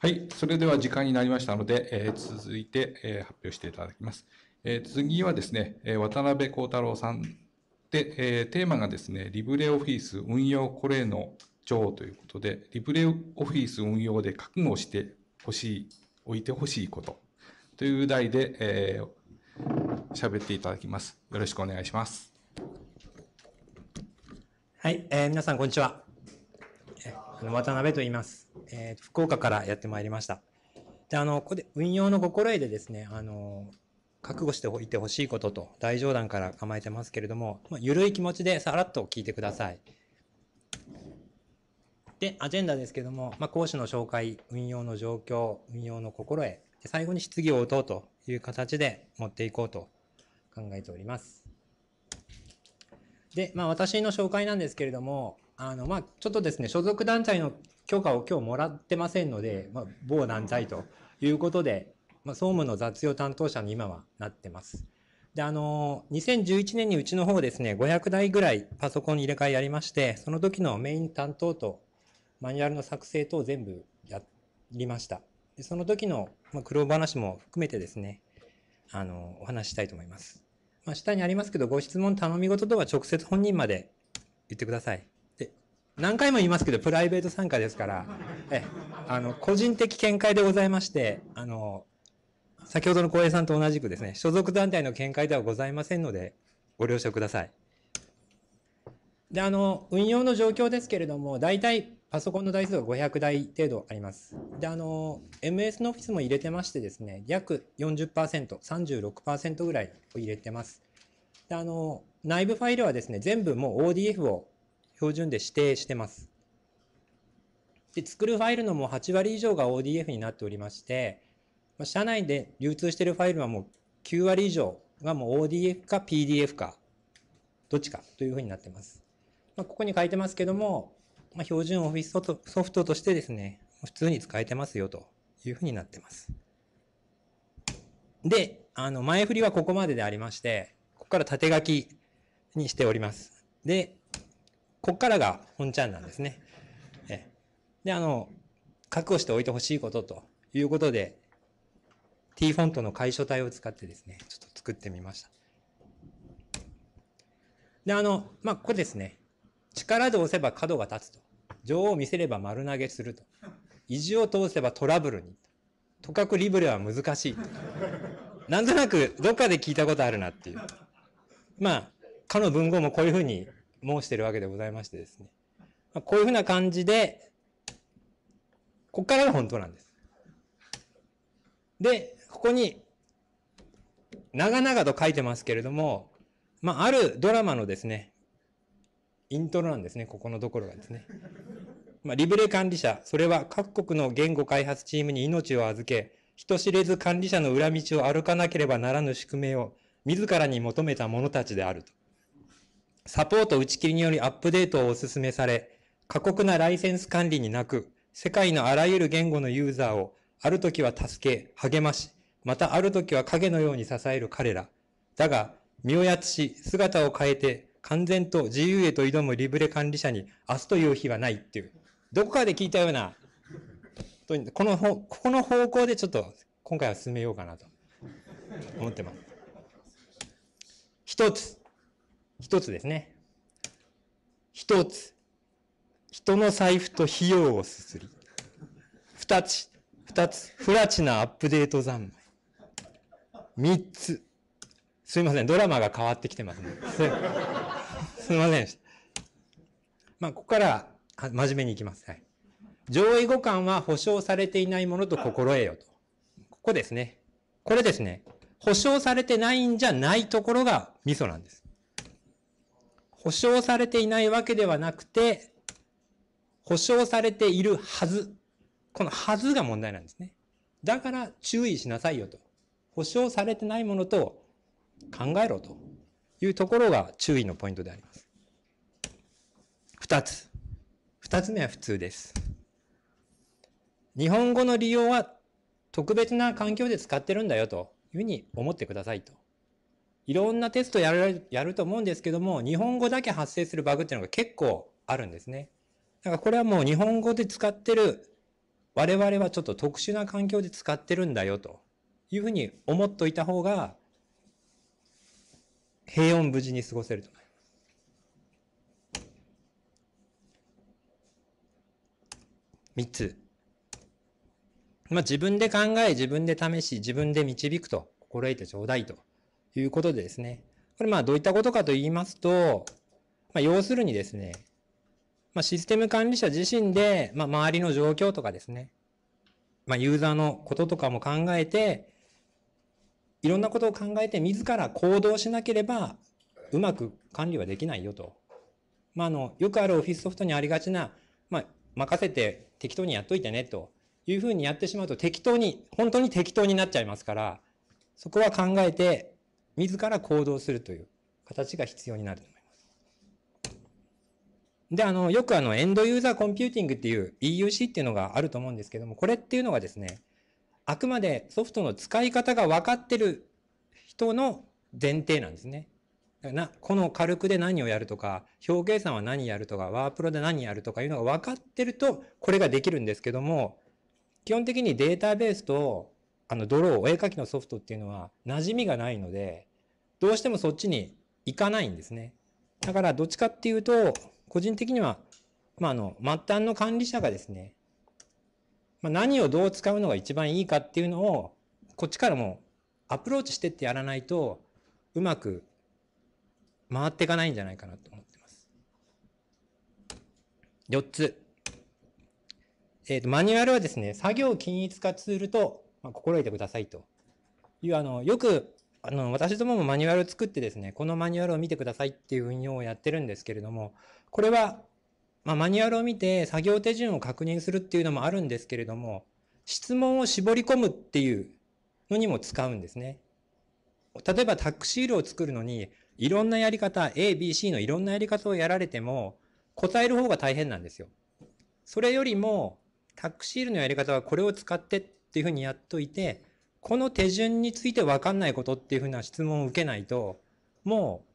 はい。それでは時間になりましたので、えー、続いて、えー、発表していただきます。えー、次はですね、え渡辺幸太郎さんで、えテーマがですね、リブレオフィス運用これの女ということで、リブレオフィス運用で覚悟してほしい、置いてほしいことという題で、え喋っていただきます。よろしくお願いします。はい、えー、皆さんこんにちは。渡辺と言います、えー。福岡からやってまいりました。で、あの、ここで運用の心得でですね、あの、覚悟しておいてほしいことと、大冗談から構えてますけれども、まあ、緩い気持ちでさらっと聞いてください。で、アジェンダですけれども、まあ、講師の紹介、運用の状況、運用の心得、で最後に質疑応答という形で持っていこうと考えております。で、まあ、私の紹介なんですけれども、あの、まあ、ちょっとですね、所属団体の許可を今日もらってませんので、まあ、某団体ということで、まあ、総務の雑用担当者に今はなってます。で、あの、2011年にうちの方ですね、500台ぐらいパソコン入れ替えやりまして、その時のメイン担当とマニュアルの作成等全部やりました。でその時の、まあ、苦労話も含めてですね、あの、お話したいと思います。まあ、下にありますけど、ご質問頼み事とは直接本人まで言ってください。何回も言いますけど、プライベート参加ですから、え、あの、個人的見解でございまして、あの、先ほどの光平さんと同じくですね、所属団体の見解ではございませんので、ご了承ください。で、あの、運用の状況ですけれども、大体パソコンの台数が500台程度あります。で、あの、MS のオフィスも入れてましてですね、約40%、36%ぐらいを入れてます。で、あの、内部ファイルはですね、全部もう ODF を標準で指定してます。で、作るファイルのもう8割以上が ODF になっておりまして、まあ、社内で流通しているファイルはもう9割以上がもう ODF か PDF か、どっちかというふうになってます。まあ、ここに書いてますけども、まあ、標準オフィスソフトとしてですね、普通に使えてますよというふうになってます。で、あの、前振りはここまででありまして、ここから縦書きにしております。で、こっからが本ちゃんなんですね。えで、あの、覚悟しておいてほしいことということで、t フォントの解消体を使ってですね、ちょっと作ってみました。で、あの、まあ、ここですね。力で押せば角が立つと。王を見せれば丸投げすると。意地を通せばトラブルに。とかくリブレは難しい。なんとなくどっかで聞いたことあるなっていう。まあ、かの文豪もこういうふうに申してるわけでございましてですね。まあ、こういうふうな感じで、ここからが本当なんです。で、ここに、長々と書いてますけれども、まあ、あるドラマのですね、イントロなんですね、ここのところがですね。まあ、リブレ管理者、それは各国の言語開発チームに命を預け、人知れず管理者の裏道を歩かなければならぬ宿命を自らに求めた者たちであると。サポート打ち切りによりアップデートをお勧めされ、過酷なライセンス管理になく、世界のあらゆる言語のユーザーを、ある時は助け、励まし、またある時は影のように支える彼ら。だが、身をやつし、姿を変えて、完全と自由へと挑むリブレ管理者に、明日という日はないっていう、どこかで聞いたような、この方、ここの方向でちょっと、今回は進めようかなと、思ってます。一つ、一つですね。一つ。人の財布と費用をすすり。二つ。二つ。不らちなアップデート三昧。三つ。すいません。ドラマが変わってきてますね。すいません。まあ、ここから真面目にいきます。はい。上位互換は保証されていないものと心得よと。ここですね。これですね。保証されてないんじゃないところがミソなんです。保証されていないわけではなくて、保証されているはず。このはずが問題なんですね。だから注意しなさいよと。保証されてないものと考えろというところが注意のポイントであります。二つ。二つ目は普通です。日本語の利用は特別な環境で使ってるんだよというふうに思ってくださいといろんなテストやるやると思うんですけども、日本語だけ発生するバグっていうのが結構あるんですね。だからこれはもう日本語で使ってる、我々はちょっと特殊な環境で使ってるんだよというふうに思っといた方が、平穏無事に過ごせると思います。3つ。まあ、自分で考え、自分で試し、自分で導くと心得てちょうだいということでですね。これまあどういったことかと言いますと、まあ、要するにですね、まあ、システム管理者自身で、まあ、周りの状況とかですね、まあ、ユーザーのこととかも考えて、いろんなことを考えて自ら行動しなければうまく管理はできないよと。まあ、あの、よくあるオフィスソフトにありがちな、まあ、任せて適当にやっといてねというふうにやってしまうと適当に、本当に適当になっちゃいますから、そこは考えて自ら行動するという形が必要になると思います。で、あの、よくあの、エンドユーザーコンピューティングっていう EUC っていうのがあると思うんですけども、これっていうのがですね、あくまでソフトの使い方が分かってる人の前提なんですね。なこの軽くで何をやるとか、表計算は何やるとか、ワープロで何やるとかいうのが分かってると、これができるんですけども、基本的にデータベースと、あの、ドロー、お絵描きのソフトっていうのは、馴染みがないので、どうしてもそっちに行かないんですね。だから、どっちかっていうと、個人的には、まあ、あの、末端の管理者がですね、まあ、何をどう使うのが一番いいかっていうのを、こっちからもアプローチしてってやらないと、うまく回っていかないんじゃないかなと思ってます。4つ。えっ、ー、と、マニュアルはですね、作業均一化ツールと、まあ、心得てくださいという、あの、よくあの、私どももマニュアルを作ってですね、このマニュアルを見てくださいっていう運用をやってるんですけれども、これは、まあ、マニュアルを見て作業手順を確認するっていうのもあるんですけれども、質問を絞り込むっていうのにも使うんですね。例えばタックシールを作るのに、いろんなやり方、A、B、C のいろんなやり方をやられても、答える方が大変なんですよ。それよりも、タックシールのやり方はこれを使ってっていうふうにやっといて、この手順について分かんないことっていうふうな質問を受けないと、もう、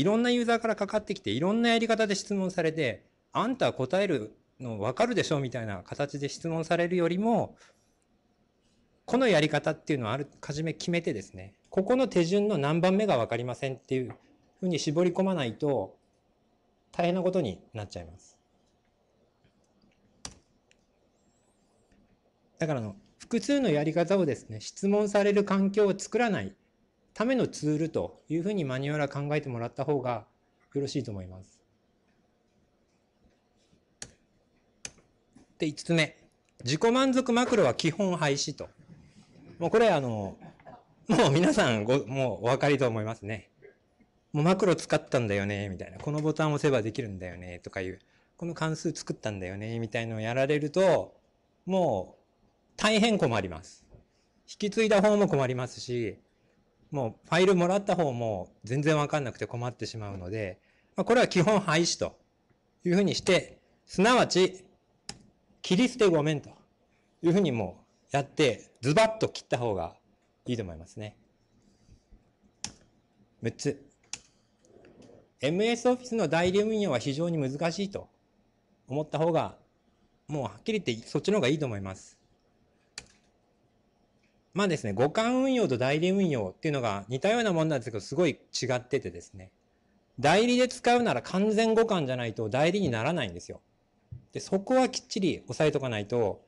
いろんなユーザーからかかってきて、いろんなやり方で質問されて、あんた答えるの分かるでしょみたいな形で質問されるよりも、このやり方っていうのをあるかじめ決めてですね、ここの手順の何番目が分かりませんっていうふうに絞り込まないと、大変なことになっちゃいます。だからの、複数のやり方をですね、質問される環境を作らないためのツールというふうにマニュアルは考えてもらった方がよろしいと思います。で、5つ目。自己満足マクロは基本廃止と。もうこれあの、もう皆さんご、もうお分かりと思いますね。もうマクロ使ったんだよね、みたいな。このボタンを押せばできるんだよね、とかいう。この関数作ったんだよね、みたいのをやられると、もう大変困ります。引き継いだ方も困りますし、もうファイルもらった方も全然わかんなくて困ってしまうので、まあ、これは基本廃止というふうにして、すなわち、切り捨てごめんというふうにもうやって、ズバッと切った方がいいと思いますね。6つ。MS Office の代理運用は非常に難しいと思った方が、もうはっきり言ってそっちの方がいいと思います。まあですね、互換運用と代理運用っていうのが似たようなもんなんですけど、すごい違っててですね。代理で使うなら完全互換じゃないと代理にならないんですよ。で、そこはきっちり押さえとかないと、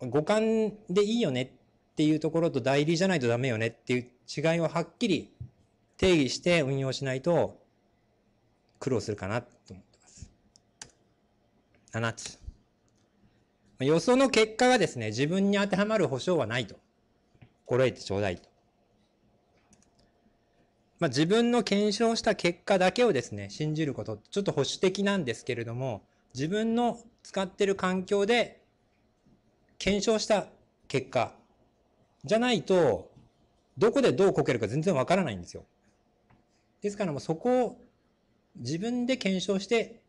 互換でいいよねっていうところと代理じゃないとダメよねっていう違いをはっきり定義して運用しないと苦労するかなと思ってます。7つ。予想の結果がですね、自分に当てはまる保証はないと。心得てちょうだいと。まあ、自分の検証した結果だけをですね、信じること、ちょっと保守的なんですけれども、自分の使ってる環境で検証した結果じゃないと、どこでどうこけるか全然わからないんですよ。ですからもうそこを自分で検証して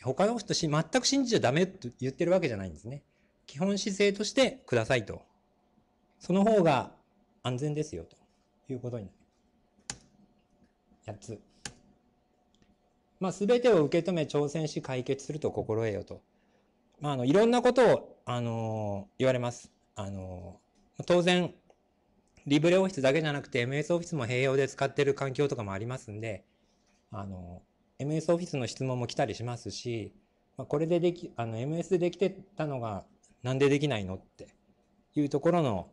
他の人し、全く信じちゃダメと言ってるわけじゃないんですね。基本姿勢としてくださいと。その方が安全ですよ、ということになります。8つ。まあ、すべてを受け止め挑戦し解決すると心得よと。まあ、あの、いろんなことを、あのー、言われます。あのー、当然、リブレオフィスだけじゃなくて MS オフィスも併用で使ってる環境とかもありますんで、あのー MS オフィスの質問も来たりしますし、まあ、これででき、あの MS でできてたのがなんでできないのっていうところの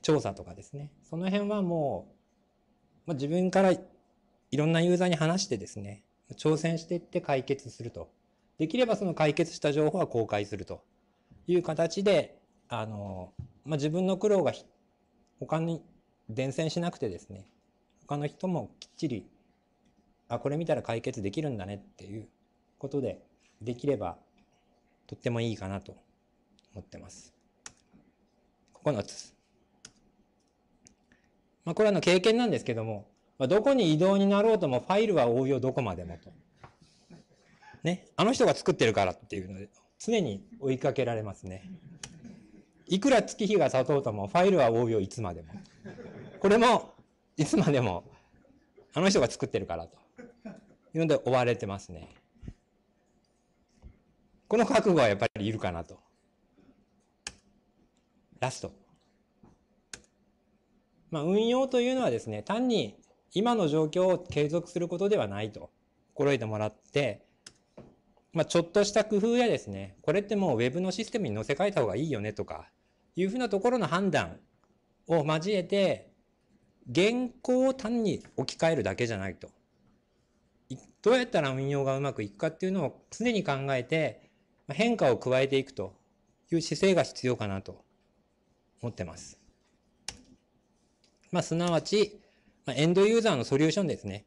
調査とかですね。その辺はもう、まあ、自分からいろんなユーザーに話してですね、挑戦していって解決すると。できればその解決した情報は公開するという形で、あの、まあ、自分の苦労が他に伝染しなくてですね、他の人もきっちりあ、これ見たら解決できるんだねっていうことで、できればとってもいいかなと思ってます。9つ。まあ、これはの経験なんですけども、まあ、どこに移動になろうともファイルは応用どこまでもと。ね。あの人が作ってるからっていうので、常に追いかけられますね。いくら月日が経とうともファイルは応用いつまでも。これも、いつまでも、あの人が作ってるからと。いうので追われてますね。この覚悟はやっぱりいるかなと。ラスト。まあ、運用というのはですね、単に今の状況を継続することではないと心得てもらって、まあ、ちょっとした工夫やですね、これってもう Web のシステムに載せ替えた方がいいよねとか、いうふうなところの判断を交えて、原稿を単に置き換えるだけじゃないと。どうやったら運用がうまくいくかっていうのを常に考えて、変化を加えていくという姿勢が必要かなと思ってます。まあ、すなわち、エンドユーザーのソリューションですね。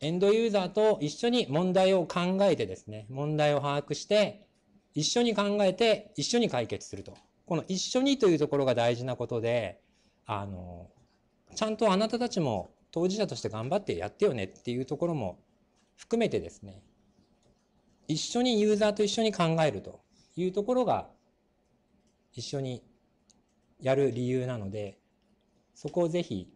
エンドユーザーと一緒に問題を考えてですね、問題を把握して、一緒に考えて、一緒に解決すると。この一緒にというところが大事なことで、あの、ちゃんとあなたたちも当事者として頑張ってやってよねっていうところも含めてですね、一緒にユーザーと一緒に考えるというところが一緒にやる理由なので、そこをぜひ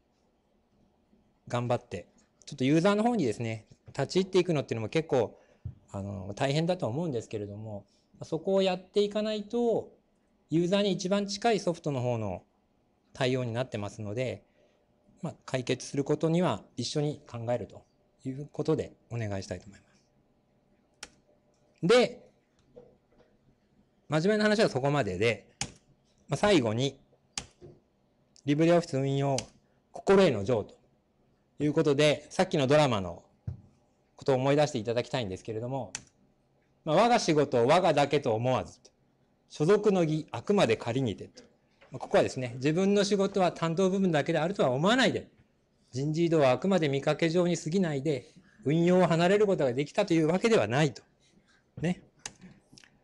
頑張って、ちょっとユーザーの方にですね、立ち入っていくのっていうのも結構あの大変だと思うんですけれども、そこをやっていかないと、ユーザーに一番近いソフトの方の対応になってますので、まあ、解決することには一緒に考えるということでお願いしたいと思います。で、真面目な話はそこまでで、まあ、最後に、リブレオフィス運用、心への情ということで、さっきのドラマのことを思い出していただきたいんですけれども、まあ、我が仕事を我がだけと思わず、所属の儀あくまで仮にてと。ここはですね、自分の仕事は担当部分だけであるとは思わないで、人事異動はあくまで見かけ上に過ぎないで、運用を離れることができたというわけではないと。ね。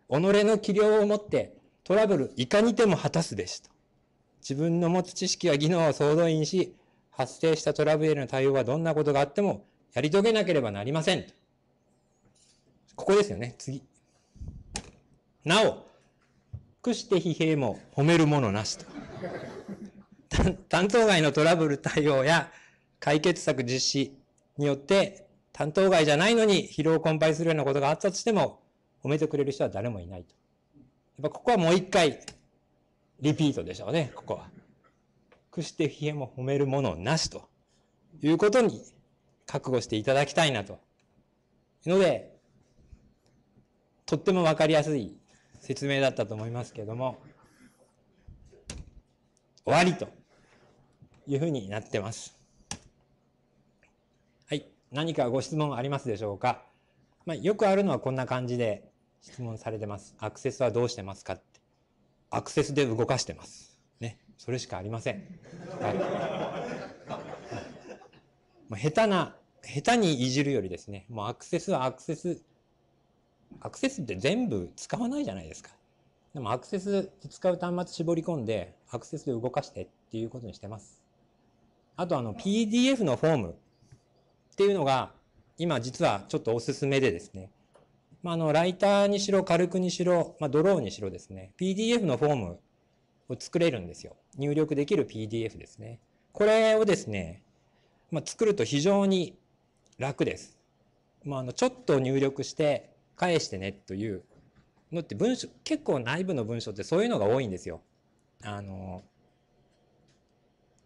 己の器量をもってトラブルいかにても果たすべしと。自分の持つ知識や技能を総動員し、発生したトラブルへの対応はどんなことがあってもやり遂げなければなりません。ここですよね、次。なお、して疲弊も褒めるものなしと。担当外のトラブル対応や解決策実施によって、担当外じゃないのに疲労困憊するようなことがあったとしても、褒めてくれる人は誰もいないと。やっぱここはもう一回、リピートでしょうね、ここは。くして冷えも褒めるものなしということに覚悟していただきたいなと。ので、とってもわかりやすい説明だったと思いますけども、終わりというふうになってます。はい。何かご質問ありますでしょうか、まあ、よくあるのはこんな感じで質問されてます。アクセスはどうしてますかって。アクセスで動かしてます。ね。それしかありません。はい。もう下手な、下手にいじるよりですね、もうアクセスはアクセスアクセスって全部使わないじゃないですか。でもアクセス使う端末絞り込んで、アクセスで動かしてっていうことにしてます。あとあの PDF のフォームっていうのが、今実はちょっとおすすめでですね。まあ、あの、ライターにしろ、軽くにしろ、まあ、ドローにしろですね。PDF のフォームを作れるんですよ。入力できる PDF ですね。これをですね、まあ、作ると非常に楽です。まあ、あの、ちょっと入力して、返してねというのって文章、結構内部の文章ってそういうのが多いんですよ。あの、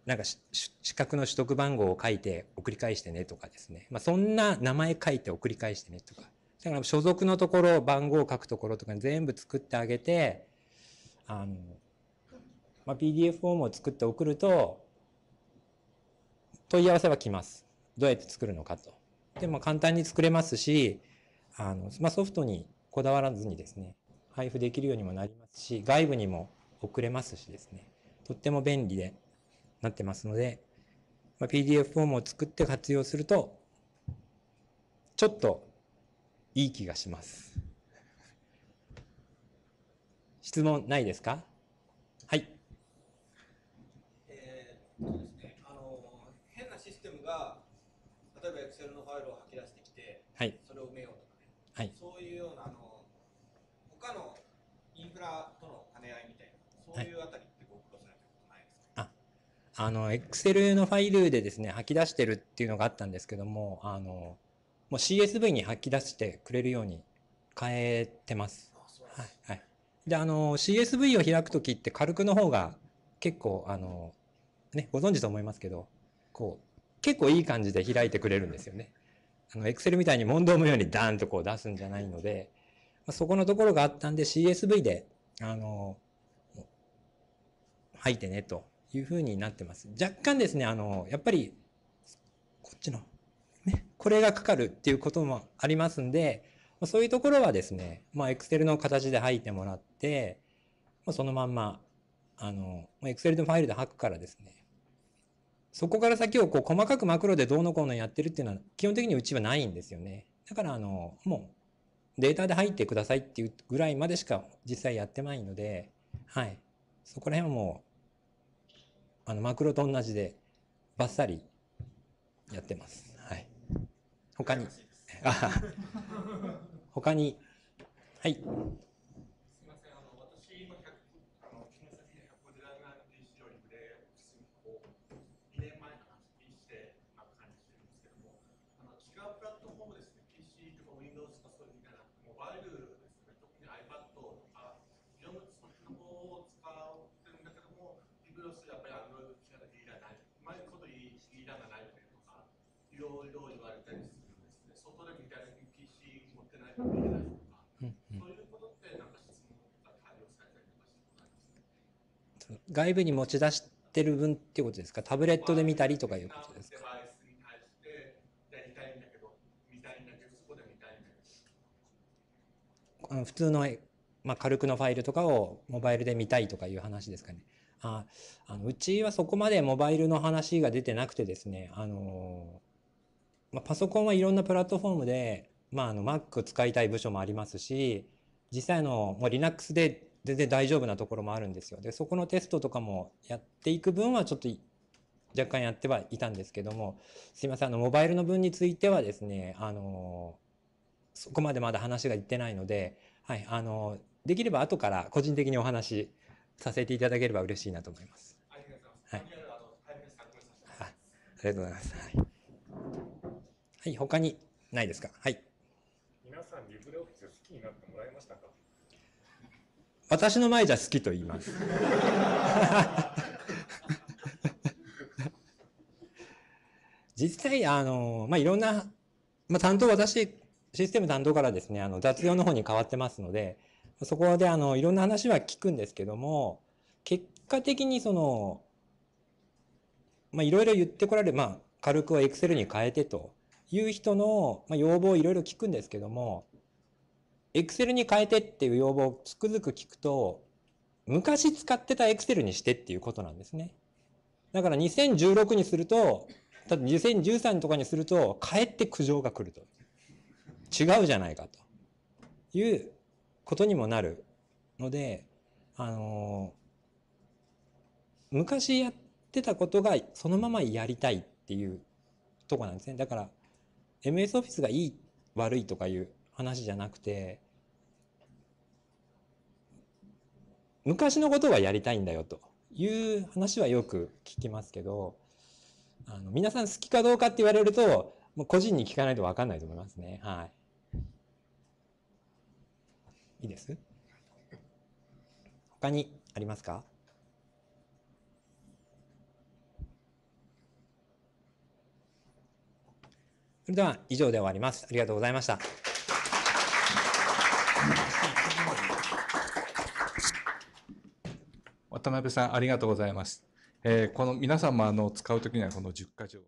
なんか資格の取得番号を書いて送り返してねとかですね。まあ、そんな名前書いて送り返してねとか。だから所属のところ、番号を書くところとか全部作ってあげて、あの、まあ、PDF フォームを作って送ると、問い合わせは来ます。どうやって作るのかと。でも簡単に作れますし、あの、まあ、ソフトにこだわらずにですね、配布できるようにもなりますし、外部にも送れますしですね、とっても便利でなってますので、まあ、PDF フォームを作って活用すると、ちょっといい気がします。質問ないですかはい。えー、そうですね。あの、変なシステムが、例えば Excel のファイルを吐き出してきて、はい、それを埋めようとはい、そういうようなあの他のインフラとの兼ね合いみたいなそういうあたりってご苦労されてることないですか、はい、ああの Excel のファイルでですね吐き出してるっていうのがあったんですけどもあのもう CSV に吐き出してくれるように変えてます。はい、はい。で、あの、CSV を開くときって軽くの方が結構、あの、ね、ご存知と思いますけど、こう、結構いい感じで開いてくれるんですよね。あの、Excel みたいに問答無用にダーンとこう出すんじゃないので、まあ、そこのところがあったんで CSV で、あの、吐いてねというふうになってます。若干ですね、あの、やっぱり、こっちの、ね、これがかかるっていうこともありますんで、そういうところはですね、まあ、Excel の形で吐いてもらって、まあ、そのまんま、あの、Excel のファイルで吐くからですね、そこから先をこう細かくマクロでどうのこうのやってるっていうのは基本的にうちはないんですよね。だからあのもうデータで入ってくださいっていうぐらいまでしか実際やってないので、はい、そこら辺はもうあのマクロと同じでバッサリやってます。はい、他に他にはい。外部に持ち出してる分っていうことですかタブレットで見たりとかいうことですか普通の、まあ、軽くのファイルとかをモバイルで見たいとかいう話ですかね。ああのうちはそこまでモバイルの話が出てなくてですね、あのまあ、パソコンはいろんなプラットフォームで、まあ、あの Mac 使いたい部署もありますし実際のもう Linux で全然大丈夫なところもあるんですよ。で、そこのテストとかもやっていく分はちょっと若干やってはいたんですけども、すいません、あの、モバイルの分についてはですね、あの、そこまでまだ話がいってないので、はい、あの、できれば後から個人的にお話させていただければ嬉しいなと思います。ありがとうございます。はいありがとうございます。はい。はい、他にないですか。はい。皆さん、リブレオフィス好きになってもらいましたか。私の前じゃ好きと言います。実際、あの、まあ、いろんな、まあ、担当、私、システム担当からですね、あの、雑用の方に変わってますので、そこで、あの、いろんな話は聞くんですけども、結果的に、その、まあ、いろいろ言ってこられる、まあ、軽くは Excel に変えてという人の、まあ、要望をいろいろ聞くんですけども、Excel に変えてっていう要望をつくづく聞くと、昔使ってた Excel にしてっていうことなんですね。だから2016にすると、ただ2013とかにすると、かえって苦情が来ると。違うじゃないかということにもなるので、あのー、昔やってたことがそのままやりたいっていうとこなんですね。だから、MS オフィスがいい、悪いとかいう話じゃなくて昔のことはやりたいんだよという話はよく聞きますけどあの皆さん好きかどうかって言われるともう個人に聞かないと分かんないと思いますね。はい、いいです他にありますかそれでは以上で終わります。ありがとうございました。渡辺さん、ありがとうございます。えー、この皆さんもあの使うときにはこの10箇条。